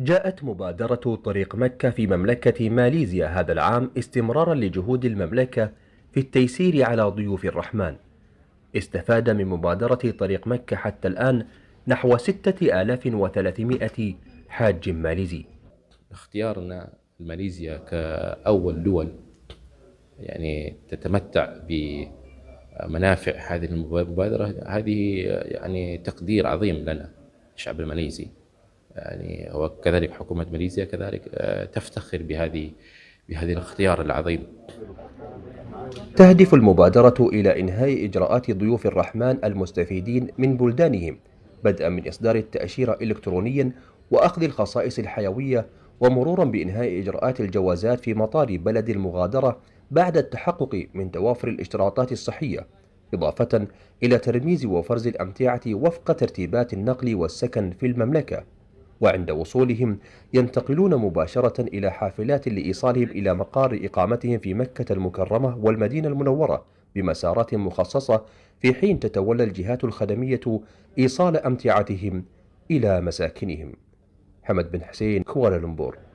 جاءت مبادرة طريق مكة في مملكة ماليزيا هذا العام استمرارا لجهود المملكة في التيسير على ضيوف الرحمن استفاد من مبادرة طريق مكة حتى الآن نحو 6300 حاج ماليزي اختيارنا ماليزيا كأول دول يعني تتمتع بمنافع هذه المبادرة هذه يعني تقدير عظيم لنا الشعب الماليزي يعني وكذلك حكومة ماليزيا كذلك آه، تفتخر بهذه بهذا الاختيار العظيم تهدف المبادرة إلى إنهاء إجراءات ضيوف الرحمن المستفيدين من بلدانهم بدءا من إصدار التأشيرة إلكترونيا وأخذ الخصائص الحيوية ومرورا بإنهاء إجراءات الجوازات في مطار بلد المغادرة بعد التحقق من توافر الاشتراطات الصحية إضافة إلى ترميز وفرز الأمتعة وفق ترتيبات النقل والسكن في المملكة وعند وصولهم ينتقلون مباشرة إلى حافلات لإيصالهم إلى مقار إقامتهم في مكة المكرمة والمدينة المنورة بمسارات مخصصة في حين تتولى الجهات الخدمية إيصال أمتعتهم إلى مساكنهم حمد بن حسين كوالالمبور